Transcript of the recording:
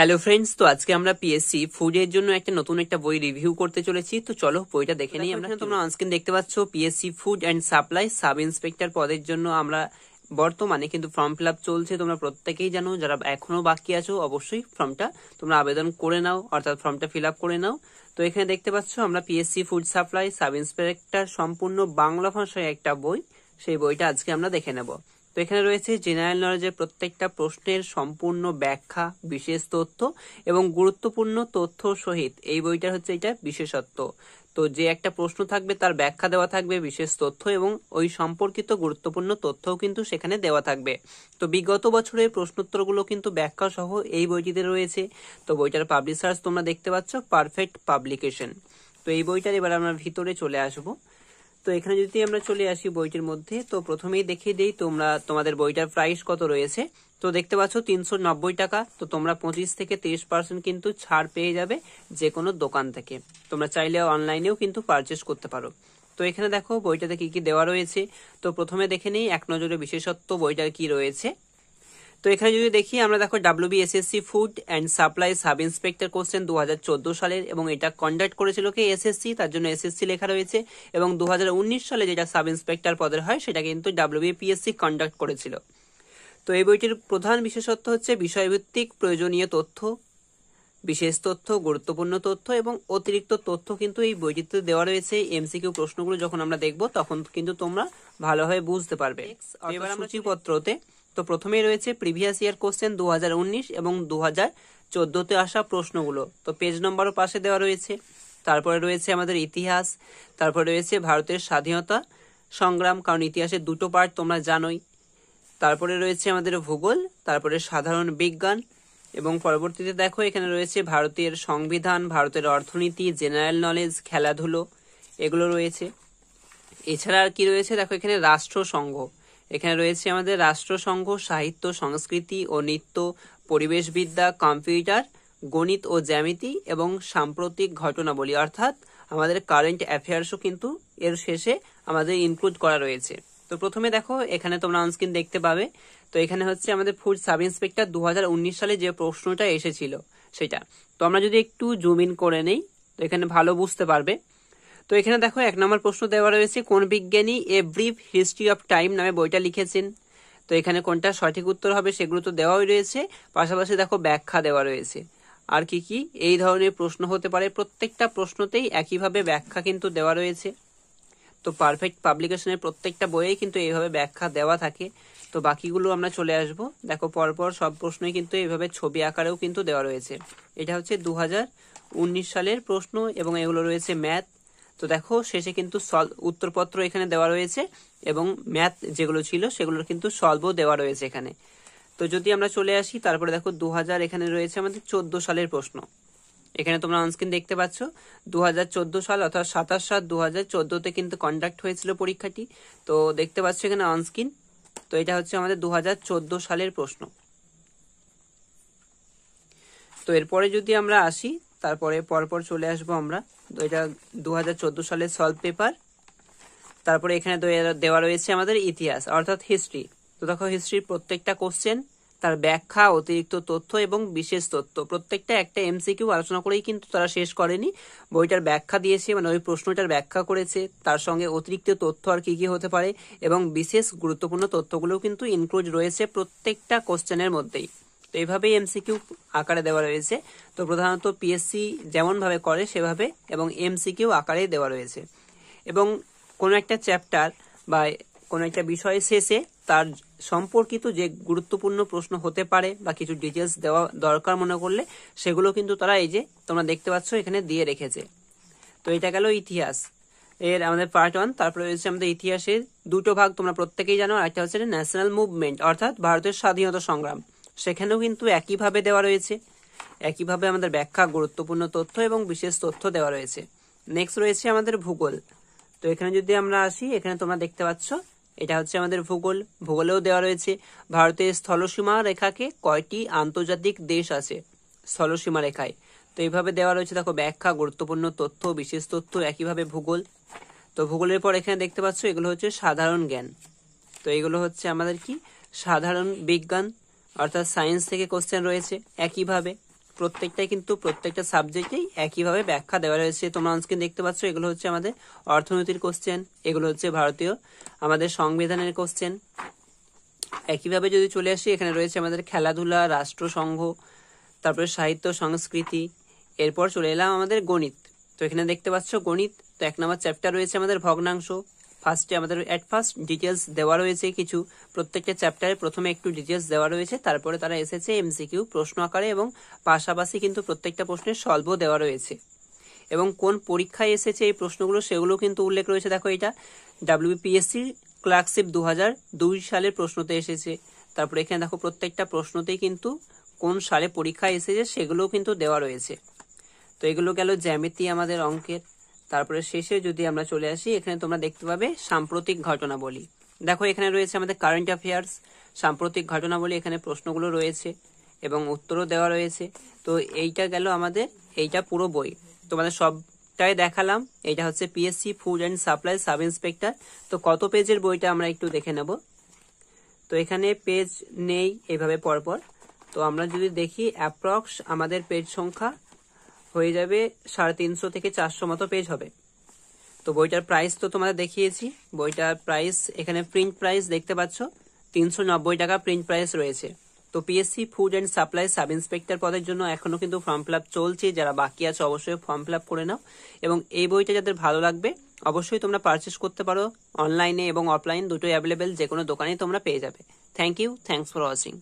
hello friends তো আজকে আমরা পিএসসি ফুডের জন্য একটা নতুন একটা বই রিভিউ করতে চলেছি তো চলো বইটা দেখে নিই আমরা তোমরা অনস্ক্রিন দেখতে পাচ্ছ PSC food and supply sub inspector পদের জন্য আমরা বর্তমানে কিন্তু ফর্ম ফিল চলছে তোমরা প্রত্যেকেই জানো যারা এখনো বাকি আছো অবশ্যই ফর্মটা তোমরা আবেদন করে নাও অর্থাৎ ফর্মটা ফিল করে নাও তো এখানে দেখতে পাচ্ছ আমরা PSC food supply sub inspector সম্পূর্ণ বাংলা ভাষায় একটা বই সেই বইটা আজকে আমরা দেখে নেবো তো এখানে রয়েছে জেনারেল নলেজের প্রত্যেকটা প্রশ্নের সম্পূর্ণ ব্যাখ্যা বিশেষ তথ্য এবং গুরুত্বপূর্ণ তথ্য সহিত এই বইটার হচ্ছে এটা বিশেষত্ব তো যে একটা প্রশ্ন থাকবে তার ব্যাখ্যা দেওয়া থাকবে বিশেষ তথ্য এবং ওই সম্পর্কিত গুরুত্বপূর্ণ তথ্যও কিন্তু সেখানে দেওয়া থাকবে তো বিগত বছরের প্রশ্নোত্তরগুলো কিন্তু ব্যাখ্যা সহ এই বইটিতে রয়েছে তো বইটার পাবলিশার্স তোমরা দেখতে পাচ্ছ পারফেক্ট পাবলিকেশন তো এই বইটার এবার আমরা ভিতরে চলে আসবো তো এখানে যদি আমরা চলে আসি বইটির মধ্যে তো প্রথমেই দেখিয়ে দিই তোমরা তোমাদের বইটার প্রাইস কত রয়েছে তো দেখতে পাচ্ছ তিনশো টাকা তো তোমরা পঁচিশ থেকে তিরিশ পার্সেন্ট কিন্তু ছাড় পেয়ে যাবে যে কোনো দোকান থেকে তোমরা চাইলে অনলাইনেও কিন্তু পারচেস করতে পারো তো এখানে দেখো বইটাতে কি কি দেওয়া রয়েছে তো প্রথমে দেখে নেই এক নজরে বিশেষত্ব বইটার কি রয়েছে তো এখানে যদি দেখি আমরা দেখো BSSC food and supply sub inspector question দু হাজার সালের এবং এটা কন্ডাক্ট করেছিল কি এসএসসি তার জন্য এসএসসি লেখা রয়েছে এবং দু সালে যেটা সাব ইন্সপেক্টর পদের হয় সেটা কিন্তু বিপিএসসি কন্ডাক্ট করেছিল তো এই বইটির প্রধান বিশেষত্ব হচ্ছে বিষয়ভিত্তিক প্রয়োজনীয় তথ্য বিশেষ তথ্য গুরুত্বপূর্ণ তথ্য এবং অতিরিক্ত তথ্য কিন্তু এই বইটিতে দেওয়া রয়েছে এমসিকিউ প্রশ্নগুলো যখন আমরা দেখব তখন কিন্তু তোমরা ভালোভাবে বুঝতে পারবে এবার সূচিপত্রতে তো প্রথমেই রয়েছে প্রিভিয়াস ইয়ার কোশ্চেন দু এবং দু হাজার চোদ্দোতে আসা প্রশ্নগুলো তো পেজ নম্বরও পাশে দেওয়া রয়েছে তারপরে রয়েছে আমাদের ইতিহাস তারপরে রয়েছে ভারতের স্বাধীনতা সংগ্রাম কারণ ইতিহাসের দুটো পার্ট তোমরা জানোই তারপরে রয়েছে আমাদের ভূগোল তারপরে সাধারণ বিজ্ঞান এবং পরবর্তীতে দেখো এখানে রয়েছে ভারতের সংবিধান ভারতের অর্থনীতি জেনারেল নলেজ খেলাধুলো এগুলো রয়েছে এছাড়া আর কি রয়েছে দেখো এখানে রাষ্ট্রসংঘ এখানে রয়েছে আমাদের রাষ্ট্রসংঘ সাহিত্য সংস্কৃতি ও নৃত্য পরিবেশবিদ্যা কম্পিউটার গণিত ও জ্যামিতি এবং সাম্প্রতিক ঘটনাবলী অর্থাৎ আমাদের কারেন্ট অ্যাফেয়ার্সও কিন্তু এর শেষে আমাদের ইনক্লুড করা রয়েছে তো প্রথমে দেখো এখানে তোমরা অনস্ক্রিন দেখতে পাবে তো এখানে হচ্ছে আমাদের ফুড সাব ইন্সপেক্টর দু সালে যে প্রশ্নটা এসেছিল সেটা তো আমরা যদি একটু জুম ইন করে নেই তো এখানে ভালো বুঝতে পারবে তো এখানে দেখো এক নম্বর প্রশ্ন দেওয়া রয়েছে কোন বিজ্ঞানী a brief history of time নামে বইটা লিখেছেন তো এখানে কোনটা সঠিক উত্তর হবে সেগুলো তো দেওয়াই রয়েছে পাশাপাশি দেখো ব্যাখ্যা দেওয়া রয়েছে আর কি কি এই ধরনের প্রশ্ন হতে পারে প্রত্যেকটা প্রশ্নতেই একইভাবে ব্যাখ্যা কিন্তু দেওয়া রয়েছে তো পারফেক্ট পাবলিকেশনের প্রত্যেকটা বইয়েই কিন্তু এইভাবে ব্যাখ্যা দেওয়া থাকে তো বাকিগুলো আমরা চলে আসব দেখো পরপর সব প্রশ্নই কিন্তু এইভাবে ছবি আকারেও কিন্তু দেওয়া রয়েছে এটা হচ্ছে দু সালের প্রশ্ন এবং এগুলো রয়েছে ম্যাথ তো দেখো শেষে কিন্তু সল উত্তরপত্র এখানে দেওয়া রয়েছে এবং ম্যাথ যেগুলো ছিল সেগুলোর কিন্তু সলভও দেওয়া রয়েছে এখানে তো যদি আমরা চলে আসি তারপরে দেখো দু এখানে রয়েছে আমাদের চোদ্দ সালের প্রশ্ন এখানে তোমরা অনস্ক্রিন দেখতে পাচ্ছ দু সাল অর্থাৎ সাতাশ সাত দু হাজার চোদ্দোতে কিন্তু কন্ডাক্ট হয়েছিল পরীক্ষাটি তো দেখতে পাচ্ছ এখানে অনস্ক্রিন তো এটা হচ্ছে আমাদের দু সালের প্রশ্ন তো এরপরে যদি আমরা আসি তারপরে পরপর চলে আসবো আমরা তো এটা দু সালের সলভ পেপার তারপরে এখানে দেওয়া রয়েছে আমাদের ইতিহাস অর্থাৎ হিস্ট্রি তো দেখো হিস্ট্রির প্রত্যেকটা কোশ্চেন তার ব্যাখ্যা অতিরিক্ত তথ্য এবং বিশেষ তথ্য প্রত্যেকটা একটা এমসিকিউ আলোচনা করেই কিন্তু তারা শেষ করেনি বইটার ব্যাখ্যা দিয়েছে মানে ওই প্রশ্নটার ব্যাখ্যা করেছে তার সঙ্গে অতিরিক্ত তথ্য আর কি কি হতে পারে এবং বিশেষ গুরুত্বপূর্ণ তথ্যগুলো কিন্তু ইনক্লুড রয়েছে প্রত্যেকটা কোশ্চেনের মধ্যেই তো এভাবেই এমসিকিউ আকারে দেওয়া রয়েছে তো প্রধানত পিএসসি যেমনভাবে করে সেভাবে এবং এমসিকিউ আকারে দেওয়া রয়েছে এবং কোনো একটা চ্যাপ্টার বা কোনো একটা বিষয়ের শেষে তার সম্পর্কিত যে গুরুত্বপূর্ণ প্রশ্ন হতে পারে বা কিছু ডিটেলস দেওয়া দরকার মনে করলে সেগুলো কিন্তু তারা এই যে তোমরা দেখতে পাচ্ছ এখানে দিয়ে রেখেছে তো এটা গেল ইতিহাস এর আমাদের পার্ট ওয়ান তারপরে রয়েছে আমাদের ইতিহাসের দুটো ভাগ তোমরা প্রত্যেকেই জানো একটা হচ্ছে ন্যাশনাল মুভমেন্ট অর্থাৎ ভারতের স্বাধীনতা সংগ্রাম সেখানেও কিন্তু একইভাবে দেওয়া রয়েছে একইভাবে আমাদের ব্যাখ্যা গুরুত্বপূর্ণ তথ্য এবং বিশেষ তথ্য দেওয়া রয়েছে নেক্সট রয়েছে আমাদের ভূগোল তো এখানে যদি আমরা আসি এখানে তোমরা দেখতে পাচ্ছ এটা হচ্ছে আমাদের ভূগোল ভূগোলেও দেওয়া রয়েছে ভারতের স্থলসীমা রেখাকে কয়টি আন্তর্জাতিক দেশ আছে স্থলসীমা রেখায় তো এইভাবে দেওয়া রয়েছে দেখো ব্যাখ্যা গুরুত্বপূর্ণ তথ্য বিশেষ তথ্য একইভাবে ভূগোল তো ভূগোলের পর এখানে দেখতে পাচ্ছ এগুলো হচ্ছে সাধারণ জ্ঞান তো এগুলো হচ্ছে আমাদের কি সাধারণ বিজ্ঞান অর্থাৎ সায়েন্স থেকে কোশ্চেন রয়েছে একইভাবে প্রত্যেকটাই কিন্তু প্রত্যেকটা সাবজেক্টেই একইভাবে ব্যাখ্যা দেওয়া রয়েছে তোমরা অনস্ক্রিন দেখতে পাচ্ছ এগুলো হচ্ছে আমাদের অর্থনীতির কোশ্চেন এগুলো হচ্ছে ভারতীয় আমাদের সংবিধানের কোশ্চেন একইভাবে যদি চলে আসি এখানে রয়েছে আমাদের খেলাধুলা রাষ্ট্রসংঘ তারপরে সাহিত্য সংস্কৃতি এরপর চলে এলাম আমাদের গণিত তো এখানে দেখতে পাচ্ছ গণিত তো এক নম্বর চ্যাপ্টার রয়েছে আমাদের ভগ্নাংশ ফার্স্টে আমাদের অ্যাট ফার্স্ট ডিটেলস দেওয়া রয়েছে কিছু প্রত্যেকটা চ্যাপ্টারে প্রথমে একটু ডিটেলস দেওয়া রয়েছে তারপরে তারা এসেছে এমসিকিউ প্রশ্ন আকারে এবং পাশাপাশি কিন্তু প্রত্যেকটা প্রশ্নের সলভও দেওয়া রয়েছে এবং কোন পরীক্ষায় এসেছে এই প্রশ্নগুলো সেগুলো কিন্তু উল্লেখ রয়েছে দেখো এটা ডাব্লিউপিএসসি ক্লার্কশিপ দু হাজার দুই সালের প্রশ্নতে এসেছে তারপরে এখানে দেখো প্রত্যেকটা প্রশ্নতেই কিন্তু কোন সালে পরীক্ষা এসেছে সেগুলোও কিন্তু দেওয়া রয়েছে তো এগুলো গেল জ্যামিতি আমাদের অঙ্কের তারপরে শেষে যদি আমরা চলে আসি এখানে তোমরা দেখতে পাবে সাম্প্রতিক ঘটনাবলী দেখো এখানে রয়েছে আমাদের কারেন্ট অ্যাফেয়ার্স সাম্প্রতিক ঘটনাবলী এখানে প্রশ্নগুলো রয়েছে এবং উত্তরও দেওয়া রয়েছে তো এইটা গেল আমাদের এইটা পুরো বই তোমাদের সবটাই দেখালাম এটা হচ্ছে PSC food and supply sub inspector তো কত পেজের বইটা আমরা একটু দেখে নেব তো এখানে পেজ নেই এভাবে পরপর তো আমরা যদি দেখি অ্যাপ্রক্স আমাদের পেজ সংখ্যা হয়ে যাবে সাড়ে তিনশো থেকে চারশো মতো পেজ হবে তো বইটার প্রাইস তো তোমাদের দেখিয়েছি বইটার প্রাইস এখানে প্রিন্ট প্রাইস দেখতে পাচ্ছ তিনশো নব্বই টাকা প্রিন্ট প্রাইস রয়েছে তো PSC food and supply sub inspector পদের জন্য এখনও কিন্তু ফর্ম ফিল চলছে যারা বাকি আছে অবশ্যই ফর্ম ফিল করে নাও এবং এই বইটা যাদের ভালো লাগবে অবশ্যই তোমরা পারচেস করতে পারো অনলাইনে এবং অফলাইন দুটোই অ্যাভেলেবেল যে কোনো দোকানেই তোমরা পেয়ে যাবে thank you thanks for watching